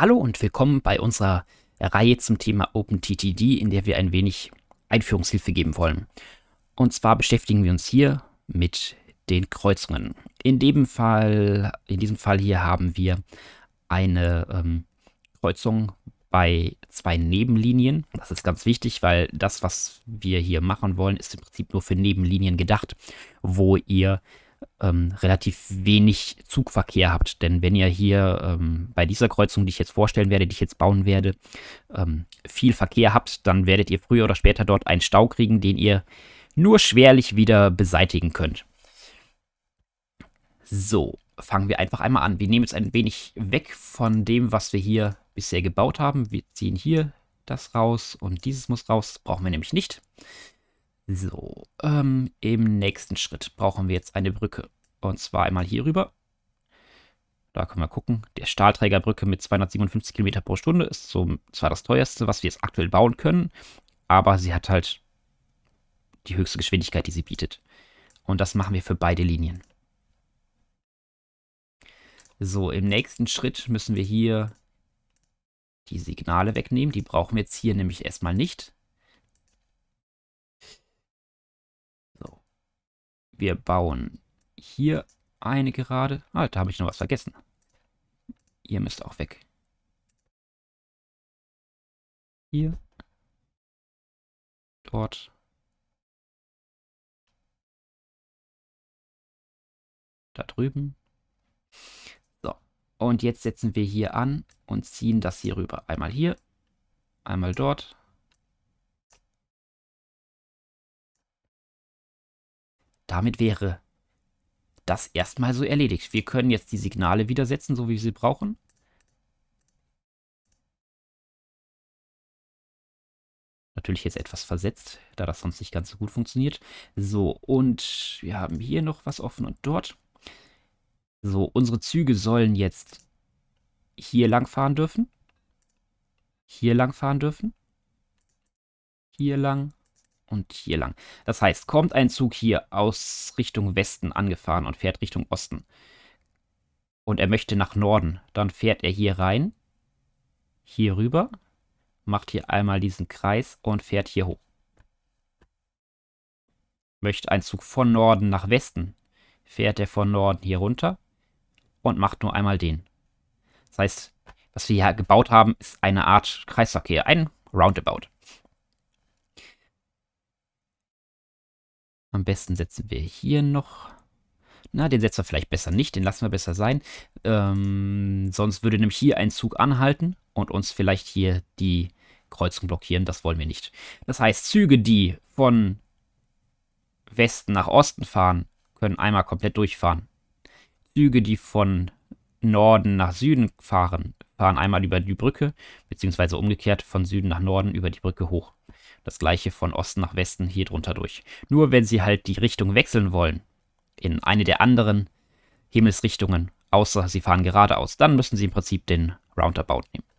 Hallo und willkommen bei unserer Reihe zum Thema OpenTTD, in der wir ein wenig Einführungshilfe geben wollen. Und zwar beschäftigen wir uns hier mit den Kreuzungen. In dem Fall, in diesem Fall hier haben wir eine ähm, Kreuzung bei zwei Nebenlinien. Das ist ganz wichtig, weil das, was wir hier machen wollen, ist im Prinzip nur für Nebenlinien gedacht, wo ihr ähm, relativ wenig Zugverkehr habt. Denn wenn ihr hier ähm, bei dieser Kreuzung, die ich jetzt vorstellen werde, die ich jetzt bauen werde, ähm, viel Verkehr habt, dann werdet ihr früher oder später dort einen Stau kriegen, den ihr nur schwerlich wieder beseitigen könnt. So, fangen wir einfach einmal an. Wir nehmen jetzt ein wenig weg von dem, was wir hier bisher gebaut haben. Wir ziehen hier das raus und dieses muss raus. Das brauchen wir nämlich nicht. So, ähm, im nächsten Schritt brauchen wir jetzt eine Brücke. Und zwar einmal hier rüber. Da können wir gucken. Der Stahlträgerbrücke mit 257 km pro Stunde ist so zwar das teuerste, was wir jetzt aktuell bauen können, aber sie hat halt die höchste Geschwindigkeit, die sie bietet. Und das machen wir für beide Linien. So, im nächsten Schritt müssen wir hier die Signale wegnehmen. Die brauchen wir jetzt hier nämlich erstmal nicht. Wir bauen hier eine gerade. Ah, da habe ich noch was vergessen. Ihr müsst auch weg. Hier. Dort. Da drüben. So. Und jetzt setzen wir hier an und ziehen das hier rüber. Einmal hier, einmal dort damit wäre das erstmal so erledigt. Wir können jetzt die Signale wieder setzen, so wie wir sie brauchen. Natürlich jetzt etwas versetzt, da das sonst nicht ganz so gut funktioniert. So, und wir haben hier noch was offen und dort. So, unsere Züge sollen jetzt hier lang fahren dürfen. Hier lang fahren dürfen. Hier lang und hier lang. Das heißt, kommt ein Zug hier aus Richtung Westen angefahren und fährt Richtung Osten und er möchte nach Norden, dann fährt er hier rein, hier rüber, macht hier einmal diesen Kreis und fährt hier hoch. Möchte ein Zug von Norden nach Westen, fährt er von Norden hier runter und macht nur einmal den. Das heißt, was wir hier gebaut haben, ist eine Art Kreisverkehr, ein Roundabout. Am besten setzen wir hier noch... Na, den setzen wir vielleicht besser nicht, den lassen wir besser sein. Ähm, sonst würde nämlich hier ein Zug anhalten und uns vielleicht hier die Kreuzung blockieren. Das wollen wir nicht. Das heißt, Züge, die von Westen nach Osten fahren, können einmal komplett durchfahren. Züge, die von Norden nach Süden fahren, fahren einmal über die Brücke, beziehungsweise umgekehrt von Süden nach Norden über die Brücke hoch. Das gleiche von Osten nach Westen hier drunter durch. Nur wenn sie halt die Richtung wechseln wollen, in eine der anderen Himmelsrichtungen, außer sie fahren geradeaus, dann müssen sie im Prinzip den Roundabout nehmen.